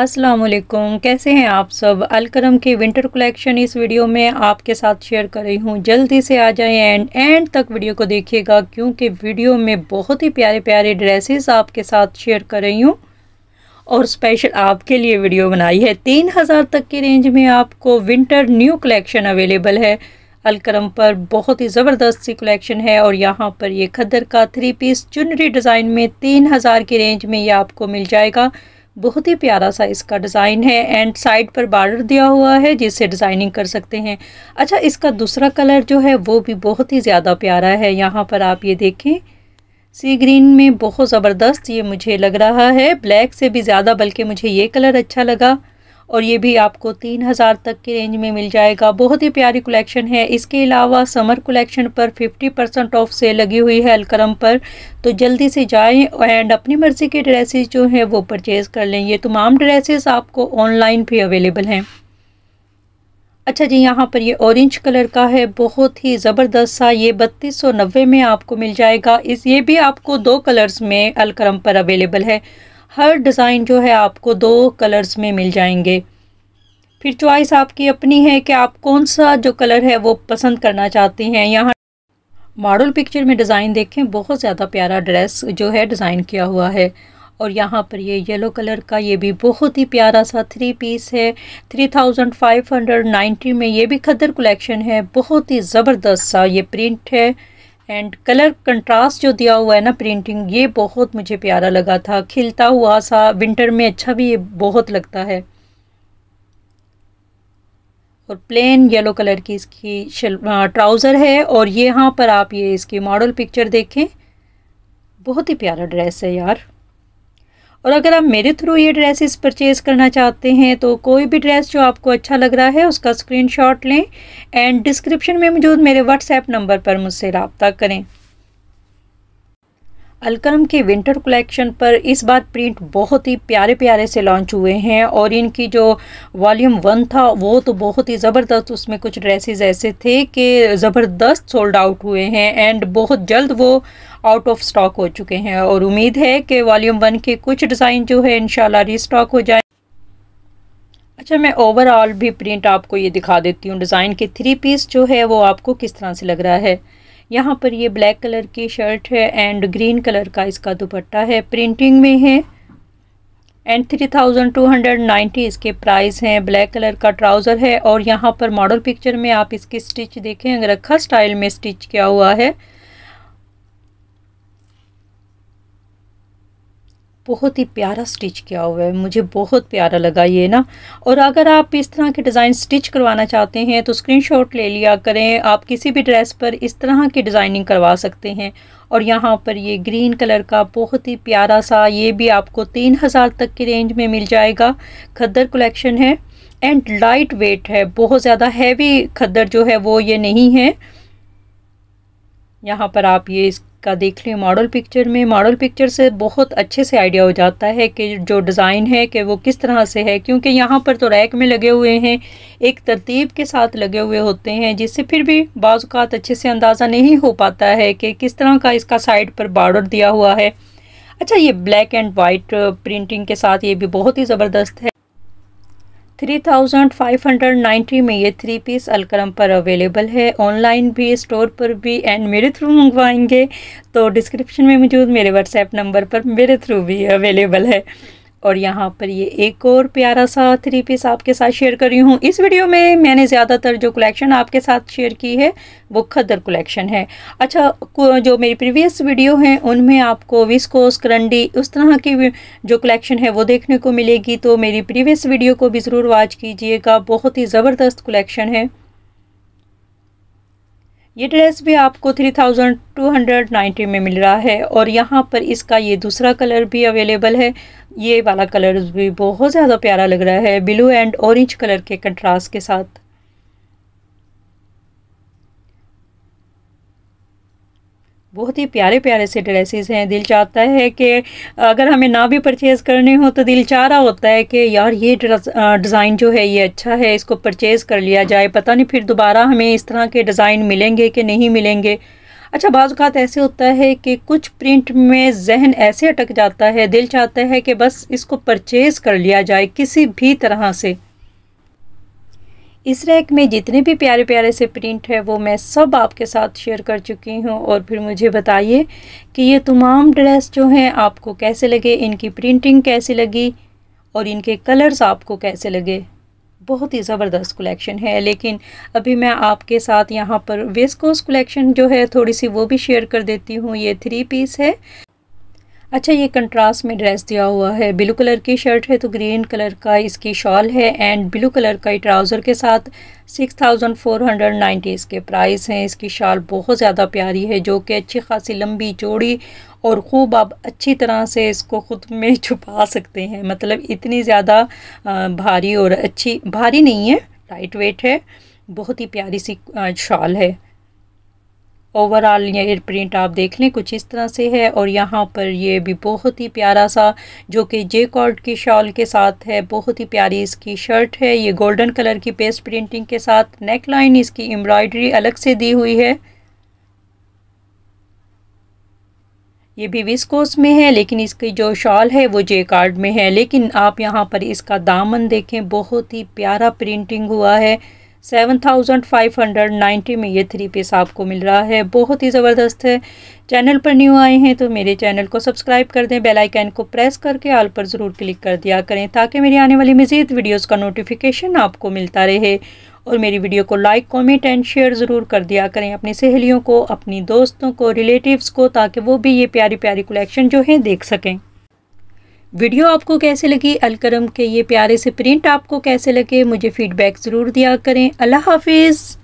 असलकुम कैसे हैं आप सब अलक्रम की विंटर कलेक्शन इस वीडियो में आपके साथ शेयर कर रही हूँ जल्दी से आ जाएं एंड एंड तक वीडियो को देखिएगा क्योंकि वीडियो में बहुत ही प्यारे प्यारे ड्रेसेस आपके साथ शेयर कर रही हूँ और स्पेशल आपके लिए वीडियो बनाई है तीन हज़ार तक की रेंज में आपको विंटर न्यू कलेक्शन अवेलेबल है अलक्रम पर बहुत ही ज़बरदस्त सी कलेक्शन है और यहाँ पर ये खदर का थ्री पीस चुनरी डिज़ाइन में तीन हज़ार की रेंज में ये आपको मिल जाएगा बहुत ही प्यारा सा इसका डिज़ाइन है एंड साइड पर बार्डर दिया हुआ है जिससे डिज़ाइनिंग कर सकते हैं अच्छा इसका दूसरा कलर जो है वो भी बहुत ही ज़्यादा प्यारा है यहाँ पर आप ये देखें सी ग्रीन में बहुत ज़बरदस्त ये मुझे लग रहा है ब्लैक से भी ज़्यादा बल्कि मुझे ये कलर अच्छा लगा और ये भी आपको तीन हज़ार तक की रेंज में मिल जाएगा बहुत ही प्यारी कलेक्शन है इसके अलावा समर कलेक्शन पर फिफ्टी परसेंट ऑफ सेल लगी हुई है अलकरम पर तो जल्दी से जाएँ एंड अपनी मर्ज़ी के ड्रेसेस जो हैं वो परचेज़ कर लें ये तमाम ड्रेसेस आपको ऑनलाइन भी अवेलेबल हैं अच्छा जी यहाँ पर ये ऑरेंज कलर का है बहुत ही ज़बरदस्त सा ये बत्तीस सौ नब्बे में आपको मिल जाएगा इस ये भी आपको दो कलर्स में अलकरम पर अवेलेबल है हर डिज़ाइन जो है आपको दो कलर्स में मिल जाएंगे फिर चॉइस आपकी अपनी है कि आप कौन सा जो कलर है वो पसंद करना चाहते हैं यहाँ मॉडल पिक्चर में डिज़ाइन देखें बहुत ज़्यादा प्यारा ड्रेस जो है डिज़ाइन किया हुआ है और यहाँ पर ये येलो कलर का ये भी बहुत ही प्यारा सा थ्री पीस है three thousand five hundred ninety में ये भी खदर कलेक्शन है बहुत ही ज़बरदस्त सा ये प्रिंट है एंड कलर कंट्रास्ट जो दिया हुआ है ना प्रिंटिंग ये बहुत मुझे प्यारा लगा था खिलता हुआ सा विंटर में अच्छा भी ये बहुत लगता है और प्लेन येलो कलर की इसकी ट्राउज़र है और ये यहाँ पर आप ये इसकी मॉडल पिक्चर देखें बहुत ही प्यारा ड्रेस है यार और अगर आप मेरे थ्रू ये ड्रेसेस परचेज़ करना चाहते हैं तो कोई भी ड्रेस जो आपको अच्छा लग रहा है उसका स्क्रीनशॉट लें एंड डिस्क्रिप्शन में मौजूद मेरे व्हाट्सएप नंबर पर मुझसे रबता करें अलकरम के विंटर कलेक्शन पर इस बार प्रिंट बहुत ही प्यारे प्यारे से लॉन्च हुए हैं और इनकी जो वॉल्यूम वन था वो तो बहुत ही ज़बरदस्त उसमें कुछ ड्रेसेस ऐसे थे कि ज़बरदस्त सोल्ड आउट हुए हैं एंड बहुत जल्द वो आउट ऑफ स्टॉक हो चुके हैं और उम्मीद है कि वॉल्यूम वन के कुछ डिज़ाइन जो है इन रीस्टॉक हो जाए अच्छा मैं ओवरऑल भी प्रिंट आपको ये दिखा देती हूँ डिज़ाइन के थ्री पीस जो है वो आपको किस तरह से लग रहा है यहाँ पर ये ब्लैक कलर की शर्ट है एंड ग्रीन कलर का इसका दुपट्टा है प्रिंटिंग में है and three thousand two hundred ninety इसके प्राइस हैं ब्लैक कलर का ट्राउज़र है और यहाँ पर मॉडल पिक्चर में आप इसकी स्टिच देखें रखा अच्छा स्टाइल में स्टिच किया हुआ है बहुत ही प्यारा स्टिच किया हुआ है मुझे बहुत प्यारा लगा ये ना और अगर आप इस तरह के डिज़ाइन स्टिच करवाना चाहते हैं तो स्क्रीनशॉट ले लिया करें आप किसी भी ड्रेस पर इस तरह की डिज़ाइनिंग करवा सकते हैं और यहाँ पर ये ग्रीन कलर का बहुत ही प्यारा सा ये भी आपको तीन हज़ार तक की रेंज में मिल जाएगा खद्दर कलेक्शन है एंड लाइट वेट है बहुत ज़्यादा हैवी खद्दर जो है वो ये नहीं है यहाँ पर आप ये इस का देख लें मॉडल पिक्चर में मॉडल पिक्चर से बहुत अच्छे से आइडिया हो जाता है कि जो डिज़ाइन है कि वो किस तरह से है क्योंकि यहाँ पर तो रैक में लगे हुए हैं एक तरतीब के साथ लगे हुए होते हैं जिससे फिर भी बाज़ात अच्छे से अंदाज़ा नहीं हो पाता है कि किस तरह का इसका साइड पर बॉर्डर दिया हुआ है अच्छा ये ब्लैक एंड वाइट प्रिंटिंग के साथ ये भी बहुत ही ज़बरदस्त है 3590 में ये थ्री पीस अलक्रम पर अवेलेबल है ऑनलाइन भी स्टोर पर भी एंड मेरे थ्रू मंगवाएंगे तो डिस्क्रिप्शन में मौजूद मेरे व्हाट्सएप नंबर पर मेरे थ्रू भी अवेलेबल है और यहाँ पर ये एक और प्यारा सा थ्री पीस आपके साथ शेयर कर रही हूँ इस वीडियो में मैंने ज़्यादातर जो कलेक्शन आपके साथ शेयर की है वो खदर कलेक्शन है अच्छा जो मेरी प्रीवियस वीडियो हैं उनमें आपको विस्कोस करंडी उस तरह की जो कलेक्शन है वो देखने को मिलेगी तो मेरी प्रीवियस वीडियो को भी ज़रूर वॉच कीजिएगा बहुत ही ज़बरदस्त कलेक्शन है ये ड्रेस भी आपको three thousand two hundred ninety में मिल रहा है और यहाँ पर इसका ये दूसरा कलर भी अवेलेबल है ये वाला कलर भी बहुत ज़्यादा प्यारा लग रहा है ब्लू एंड ऑरेंज कलर के कंट्रास्ट के साथ बहुत ही प्यारे प्यारे से ड्रेसेस हैं दिल चाहता है कि अगर हमें ना भी परचेज़ करने हो तो दिल चाह रहा होता है कि यार ये डिज़ाइन जो है ये अच्छा है इसको परचेज़ कर लिया जाए पता नहीं फिर दोबारा हमें इस तरह के डिज़ाइन मिलेंगे कि नहीं मिलेंगे अच्छा बाज़ात ऐसे होता है कि कुछ प्रिंट में जहन ऐसे अटक जाता है दिल चाहता है कि बस इसको परचेज़ कर लिया जाए किसी भी तरह से इस रैक में जितने भी प्यारे प्यारे से प्रिंट है वो मैं सब आपके साथ शेयर कर चुकी हूँ और फिर मुझे बताइए कि ये तमाम ड्रेस जो हैं आपको कैसे लगे इनकी प्रिंटिंग कैसी लगी और इनके कलर्स आपको कैसे लगे बहुत ही ज़बरदस्त कलेक्शन है लेकिन अभी मैं आपके साथ यहाँ पर वेस्कोस कलेक्शन जो है थोड़ी सी वो भी शेयर कर देती हूँ ये थ्री पीस है अच्छा ये कंट्रास्ट में ड्रेस दिया हुआ है ब्लू कलर की शर्ट है तो ग्रीन कलर का इसकी शॉल है एंड ब्लू कलर का ट्राउज़र के साथ six thousand four hundred ninety इसके प्राइस हैं इसकी शॉल बहुत ज़्यादा प्यारी है जो कि अच्छी खासी लंबी चौड़ी और ख़ूब आप अच्छी तरह से इसको ख़ुद में छुपा सकते हैं मतलब इतनी ज़्यादा भारी और अच्छी भारी नहीं है लाइट वेट है बहुत ही प्यारी सी शॉल है ओवरऑल ये एयर प्रिंट आप देख लें कुछ इस तरह से है और यहाँ पर ये भी बहुत ही प्यारा सा जो कि जे कॉर्ड की शॉल के साथ है बहुत ही प्यारी इसकी शर्ट है ये गोल्डन कलर की पेस्ट प्रिंटिंग के साथ नेक लाइन इसकी एम्ब्रॉयडरी अलग से दी हुई है ये भी विस्कोस में है लेकिन इसकी जो शॉल है वो जे कार्ड में है लेकिन आप यहाँ पर इसका दामन देखें बहुत ही प्यारा प्रिंटिंग हुआ है seven thousand five hundred ninety में ये थ्री पीस आपको मिल रहा है बहुत ही ज़बरदस्त है चैनल पर न्यू आए हैं तो मेरे चैनल को सब्सक्राइब कर दें बेल आइकन को प्रेस करके आल पर ज़रूर क्लिक कर दिया करें ताकि मेरी आने वाली मज़ीद वीडियोज़ का नोटिफिकेशन आपको मिलता रहे और मेरी वीडियो को लाइक कमेंट एंड शेयर ज़रूर कर दिया करें अपनी सहेलियों को अपनी दोस्तों को रिलेटिव्स को ताकि वो भी ये प्यारी प्यारी कलेक्शन जो है देख सकें वीडियो आपको कैसे लगी अलकरम के ये प्यारे से प्रिंट आपको कैसे लगे मुझे फ़ीडबैक ज़रूर दिया करें अल्लाह हाफिज़